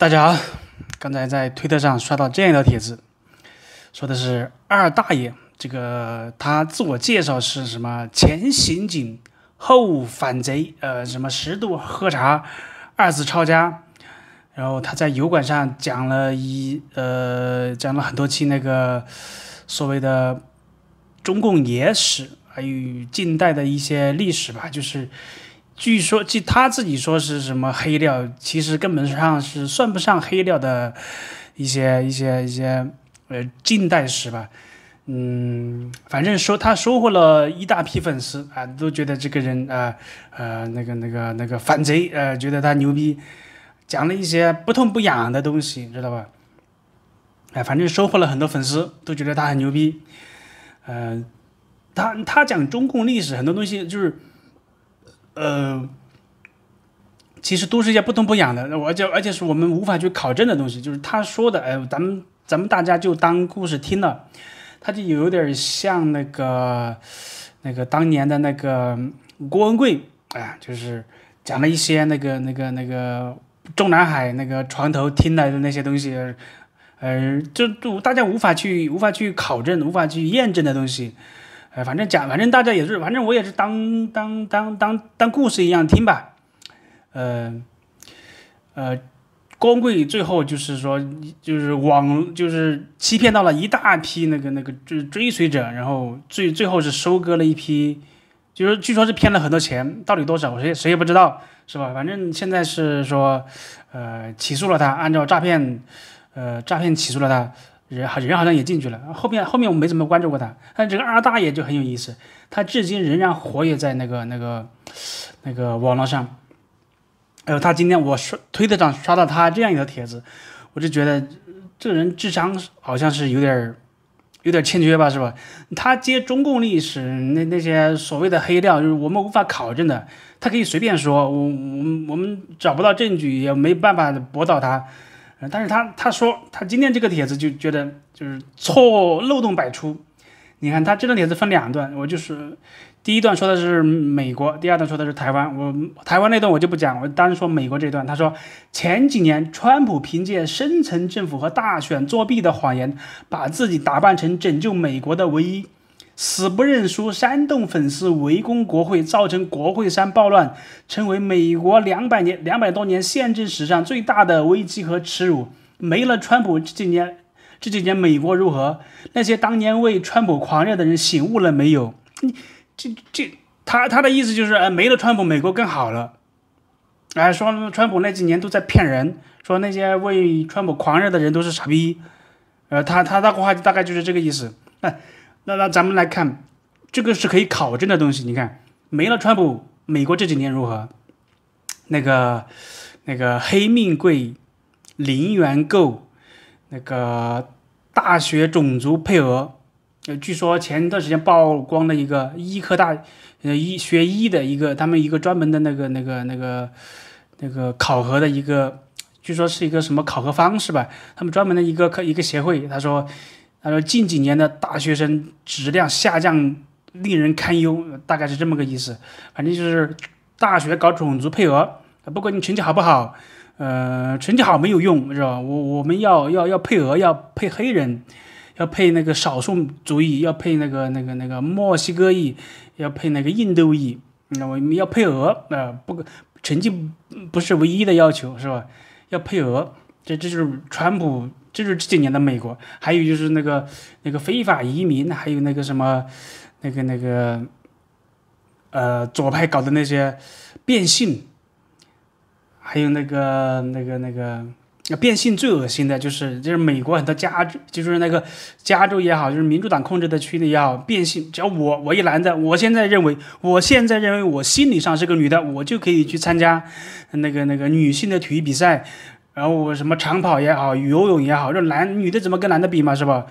大家好，刚才在推特上刷到这样一条帖子，说的是二大爷，这个他自我介绍是什么前刑警，后反贼，呃，什么十度喝茶，二次抄家，然后他在油管上讲了一呃，讲了很多期那个所谓的中共野史，还有近代的一些历史吧，就是。据说，据他自己说是什么黑料，其实根本上是算不上黑料的一些一些一些，呃，近代史吧。嗯，反正说他收获了一大批粉丝啊，都觉得这个人啊，呃，那个那个那个反贼，呃，觉得他牛逼，讲了一些不痛不痒的东西，知道吧？哎，反正收获了很多粉丝，都觉得他很牛逼。嗯，他他讲中共历史，很多东西就是。呃，其实都是一些不痛不痒的，而且而且是我们无法去考证的东西。就是他说的，哎，咱们咱们大家就当故事听了，他就有点像那个那个当年的那个郭文贵，哎，就是讲了一些那个那个那个中南海那个床头听来的那些东西，呃，就大家无法去无法去考证、无法去验证的东西。呃，反正讲，反正大家也是，反正我也是当当当当当故事一样听吧，呃，呃，光棍最后就是说，就是网就是欺骗到了一大批那个那个就是追随者，然后最最后是收割了一批，就是据说是骗了很多钱，到底多少，谁谁也不知道，是吧？反正现在是说，呃，起诉了他，按照诈骗，呃，诈骗起诉了他。人好，人好像也进去了。后面后面我没怎么关注过他，但这个二大爷就很有意思。他至今仍然活跃在那个那个那个网络上。哎呦，他今天我刷推特上刷到他这样一条帖子，我就觉得这人智商好像是有点有点欠缺吧，是吧？他接中共历史那那些所谓的黑料，就是我们无法考证的，他可以随便说，我我我们找不到证据，也没办法驳倒他。但是他他说他今天这个帖子就觉得就是错漏洞百出，你看他这段帖子分两段，我就是第一段说的是美国，第二段说的是台湾，我台湾那段我就不讲，我单说美国这段，他说前几年川普凭借深层政府和大选作弊的谎言，把自己打扮成拯救美国的唯一。死不认输，煽动粉丝围攻国会，造成国会山暴乱，成为美国两百年、两百多年宪政史上最大的危机和耻辱。没了川普这几年，这几年美国如何？那些当年为川普狂热的人醒悟了没有？你这这，他他的意思就是，呃，没了川普，美国更好了。哎，说川普那几年都在骗人，说那些为川普狂热的人都是傻逼。呃，他他那话大概就是这个意思。哎。那那咱们来看，这个是可以考证的东西。你看，没了川普，美国这几年如何？那个，那个黑命贵，零元购，那个大学种族配额，呃，据说前段时间曝光了一个医科大，呃，医学医的一个他们一个专门的那个那个那个那个考核的一个，据说是一个什么考核方式吧？他们专门的一个科一个协会，他说。他说：“近几年的大学生质量下降令人堪忧，大概是这么个意思。反正就是大学搞种族配额，不管你成绩好不好，呃，成绩好没有用，是吧？我我们要要要配额，要配黑人，要配那个少数族裔，要配那个那个那个墨西哥裔，要配那个印度裔，那我们要配额啊！不，成绩不是唯一的要求，是吧？要配额，这这就是川普。”就是这几年的美国，还有就是那个那个非法移民，还有那个什么，那个那个，呃，左派搞的那些变性，还有那个那个那个，变性最恶心的就是就是美国很多加，就是那个加州也好，就是民主党控制的区里也好，变性，只要我我一男的，我现在认为我现在认为我心理上是个女的，我就可以去参加那个那个女性的体育比赛。然后我什么长跑也好，游泳也好，这男女的怎么跟男的比嘛，是吧？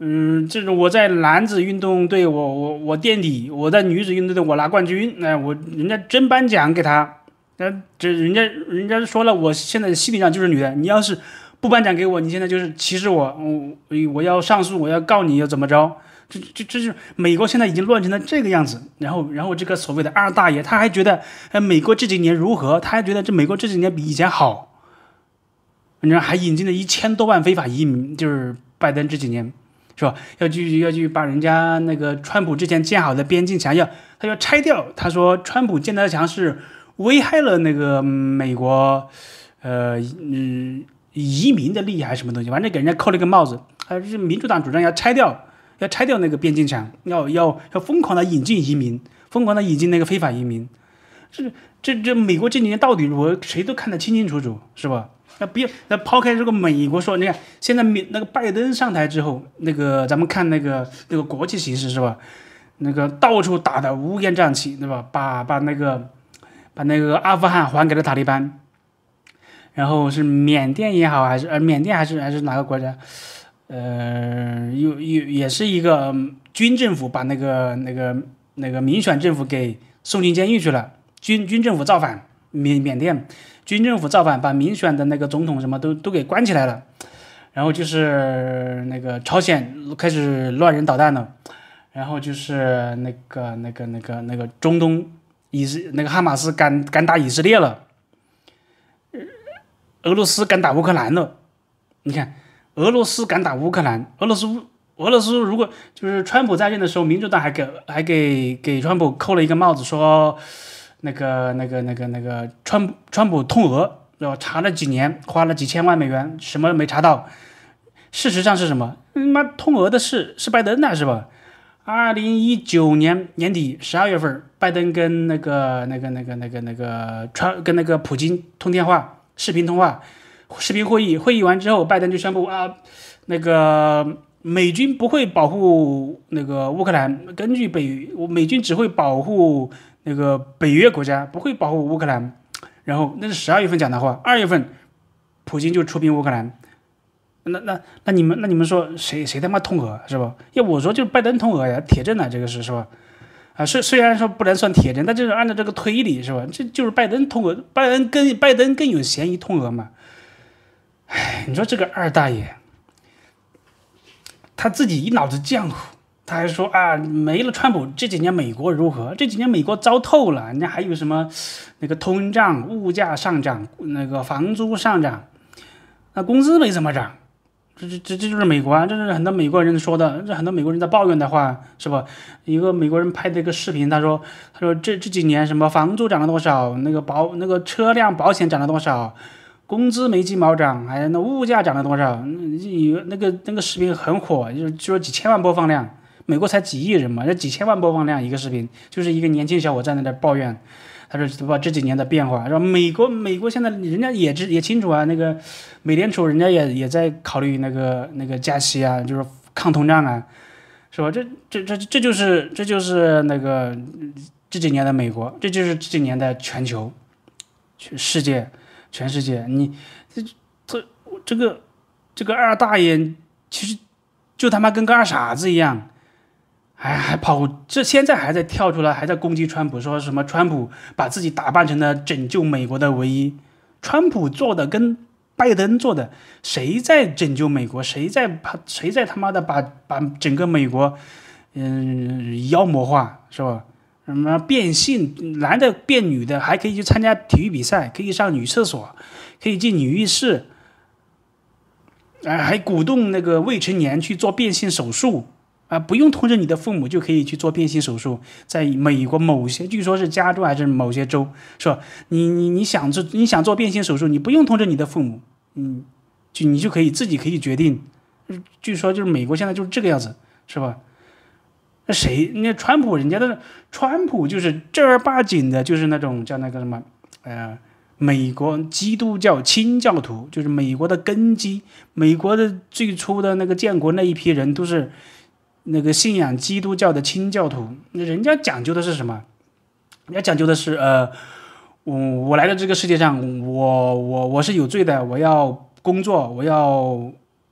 嗯，这种我在男子运动队，我我我垫底；我在女子运动队，我拿冠军。哎，我人家真颁奖给他，那这人家人家说了，我现在心理上就是女的。你要是不颁奖给我，你现在就是歧视我，我我要上诉，我要告你，要怎么着？这这这是美国现在已经乱成了这个样子。然后然后这个所谓的二大爷，他还觉得，哎，美国这几年如何？他还觉得这美国这几年比以前好。你道还引进了一千多万非法移民，就是拜登这几年，是吧？要去要去把人家那个川普之前建好的边境墙要，他要拆掉。他说川普建的墙是危害了那个美国，呃，嗯，移民的利益还是什么东西？反正给人家扣了个帽子。还是民主党主张要拆掉，要拆掉那个边境墙，要要要疯狂的引进移民，疯狂的引进那个非法移民。这这这，美国这几年到底如何？谁都看得清清楚楚，是吧？那别那抛开这个美国说，你看现在美那个拜登上台之后，那个咱们看那个那个国际形势是吧？那个到处打的乌烟瘴气，对吧？把把那个把那个阿富汗还给了塔利班，然后是缅甸也好还是呃缅甸还是还是哪个国家？呃，又又也是一个军政府把那个那个那个民选政府给送进监狱去了，军军政府造反。缅缅甸军政府造反，把民选的那个总统什么都都给关起来了，然后就是那个朝鲜开始乱扔导弹了，然后就是那个那个那个那个中东以那个哈马斯敢敢打以色列了，俄罗斯敢打乌克兰了。你看，俄罗斯敢打乌克兰，俄罗斯乌俄罗斯如果就是川普在任的时候，民主党还给还给给川普扣了一个帽子，说。那个、那个、那个、那个川川普通俄，查了几年，花了几千万美元，什么没查到。事实上是什么？他妈通俄的事是拜登的，是吧？二零一九年年底十二月份，拜登跟那个、那个、那个、那个、那个川跟那个普京通电话，视频通话，视频会议。会议完之后，拜登就宣布啊，那个美军不会保护那个乌克兰，根据北美军只会保护。那个北约国家不会保护乌克兰，然后那是十二月份讲的话，二月份，普京就出兵乌克兰，那那那你们那你们说谁谁他妈通俄是吧？要我说就是拜登通俄呀，铁证呢这个是是吧？啊，虽虽然说不能算铁证，但就是按照这个推理是吧？这就是拜登通俄，拜登跟拜登更有嫌疑通俄嘛？哎，你说这个二大爷，他自己一脑子浆糊。他还说啊，没了川普这几年美国如何？这几年美国糟透了。人家还有什么，那个通胀、物价上涨，那个房租上涨，那工资没怎么涨。这这这这就是美国，啊！这是很多美国人说的，这很多美国人在抱怨的话是不？一个美国人拍的一个视频，他说他说这这几年什么房租涨了多少？那个保那个车辆保险涨了多少？工资没鸡毛涨，哎那物价涨了多少？有那个那个视频很火，就是说几千万播放量。美国才几亿人嘛，那几千万播放量一个视频，就是一个年轻小伙在那抱怨，他说：“说这几年的变化，说美国，美国现在人家也知也清楚啊，那个美联储人家也也在考虑那个那个加息啊，就是抗通胀啊，是吧？这这这这就是这就是那个这几年的美国，这就是这几年的全球，全世界，全世界，你这这这个这个二大爷其实就他妈跟个二傻子一样。”哎，还跑这？现在还在跳出来，还在攻击川普，说什么川普把自己打扮成了拯救美国的唯一。川普做的跟拜登做的，谁在拯救美国？谁在把谁在他妈的把把整个美国，嗯妖魔化是吧？什么变性男的变女的，还可以去参加体育比赛，可以上女厕所，可以进女浴室。哎，还鼓动那个未成年去做变性手术。啊！不用通知你的父母就可以去做变性手术，在美国某些据说是加州还是某些州，是吧？你你你想做你想做变性手术，你不用通知你的父母，嗯，就你就可以自己可以决定。据说就是美国现在就是这个样子，是吧？那谁？那川普人家的川普，就是正儿八经的，就是那种叫那个什么，呃，美国基督教清教徒，就是美国的根基，美国的最初的那个建国那一批人都是。那个信仰基督教的清教徒，那人家讲究的是什么？人家讲究的是，呃，我我来到这个世界上，我我我是有罪的，我要工作，我要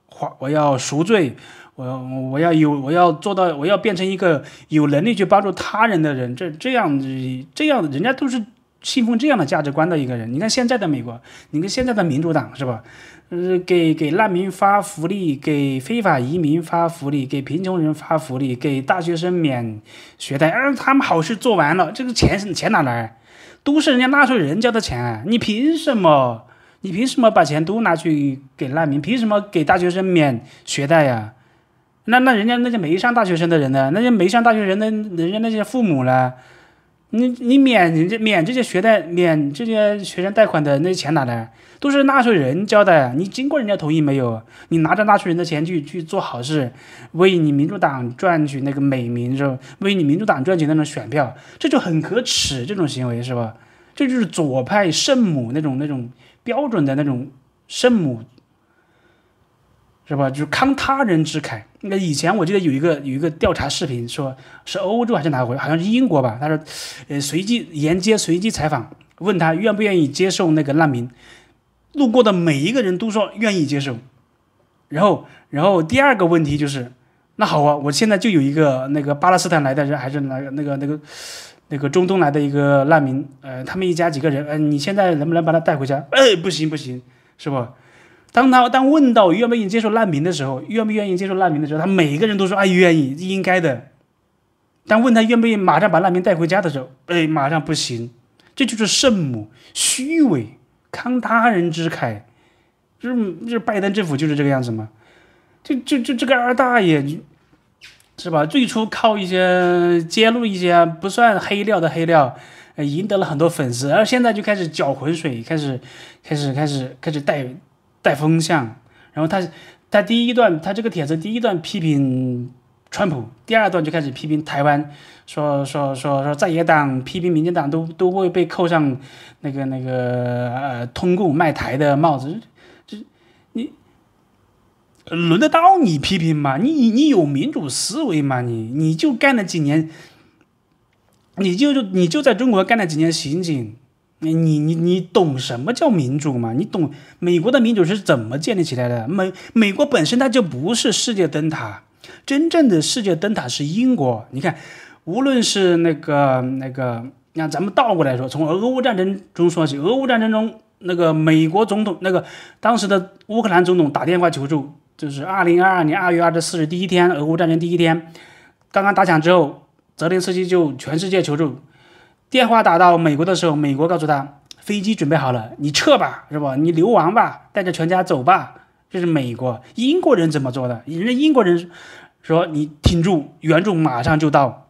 花，我要赎罪，我我要有，我要做到，我要变成一个有能力去帮助他人的人，这这样子，这样人家都是。信奉这样的价值观的一个人，你看现在的美国，你看现在的民主党是吧？呃，给给难民发福利，给非法移民发福利，给贫穷人发福利，给大学生免学贷。哎，他们好事做完了，这个钱钱哪来？都是人家纳税人交的钱，你凭什么？你凭什么把钱都拿去给难民？凭什么给大学生免学贷呀？那那人家那些没上大学生的人呢？那些没上大学人的人家那些父母呢？你你免人家免这些学贷免这些学生贷款的那些钱哪来？都是纳税人交的，你经过人家同意没有？你拿着纳税人的钱去去做好事，为你民主党赚取那个美名是吧？为你民主党赚取那种选票，这就很可耻，这种行为是吧？这就是左派圣母那种那种标准的那种圣母。是吧？就慷他人之慨。那以前我记得有一个有一个调查视频，说是欧洲还是哪回，好像是英国吧。他说，呃，随机、沿街随机采访，问他愿不愿意接受那个难民。路过的每一个人都说愿意接受。然后，然后第二个问题就是，那好啊，我现在就有一个那个巴勒斯坦来的人，还是来那个那个那个那个中东来的一个难民。呃，他们一家几个人？呃，你现在能不能把他带回家？哎，不行不行，是不？当他当问到愿不愿意接受难民的时候，愿不愿意接受难民的时候，他每一个人都说啊，愿意，应该的。当问他愿不愿意马上把难民带回家的时候，哎，马上不行。这就是圣母，虚伪，慷他人之慨，就是就是拜登政府就是这个样子嘛。就就就这个二大爷，是吧？最初靠一些揭露一些不算黑料的黑料，赢得了很多粉丝，然后现在就开始搅浑水，开始开始开始开始带。带风向，然后他，他第一段他这个帖子第一段批评川普，第二段就开始批评台湾，说说说说在野党批评民进党都都会被扣上那个那个呃通共卖台的帽子，这你轮得到你批评吗？你你有民主思维吗？你你就干了几年，你就你就在中国干了几年刑警。你你你懂什么叫民主吗？你懂美国的民主是怎么建立起来的？美美国本身它就不是世界灯塔，真正的世界灯塔是英国。你看，无论是那个那个，那咱们倒过来说，从俄乌战争中说起。俄乌战争中，那个美国总统，那个当时的乌克兰总统打电话求助，就是二零二二年二月二十四日第一天，俄乌战争第一天，刚刚打响之后，泽连斯基就全世界求助。电话打到美国的时候，美国告诉他飞机准备好了，你撤吧，是吧？你流亡吧，带着全家走吧。这是美国、英国人怎么做的？人家英国人说：“你挺住，援助马上就到。”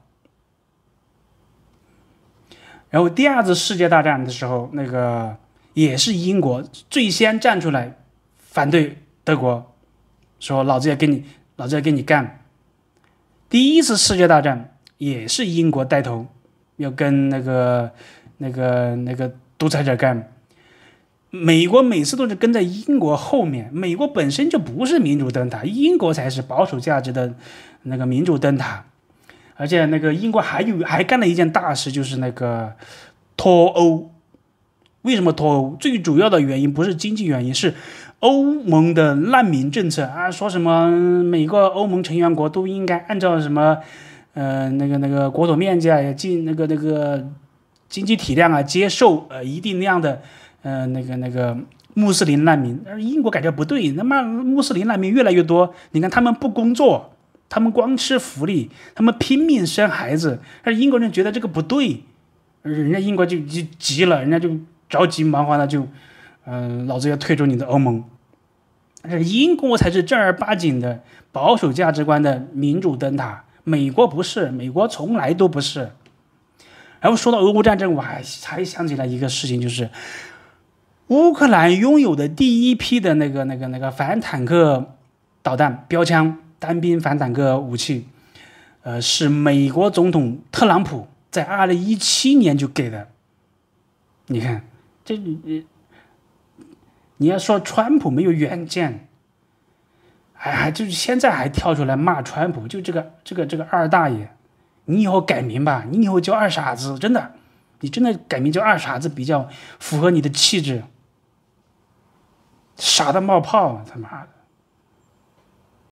然后第二次世界大战的时候，那个也是英国最先站出来反对德国，说：“老子也跟你，老子也跟你干。”第一次世界大战也是英国带头。要跟那个、那个、那个独裁者干，美国每次都是跟在英国后面。美国本身就不是民主灯塔，英国才是保守价值的那个民主灯塔。而且那个英国还有还干了一件大事，就是那个脱欧。为什么脱欧？最主要的原因不是经济原因，是欧盟的难民政策啊！说什么每个欧盟成员国都应该按照什么？呃，那个那个国土面积啊，进那个那个经济体量啊，接受呃一定量的呃那个那个穆斯林难民，而英国感觉不对，他妈穆斯林难民越来越多。你看他们不工作，他们光吃福利，他们拼命生孩子，但是英国人觉得这个不对，人家英国就就急了，人家就着急忙慌的就，嗯，老子要退出你的欧盟。但是英国才是正儿八经的保守价值观的民主灯塔。美国不是，美国从来都不是。然后说到俄乌战争，我还才想起来一个事情，就是乌克兰拥有的第一批的那个、那个、那个反坦克导弹标枪单兵反坦克武器，呃，是美国总统特朗普在二零一七年就给的。你看，这你你要说川普没有远见。哎，就是现在还跳出来骂川普，就这个这个这个二大爷，你以后改名吧，你以后叫二傻子，真的，你真的改名叫二傻子比较符合你的气质，傻的冒泡，他妈的。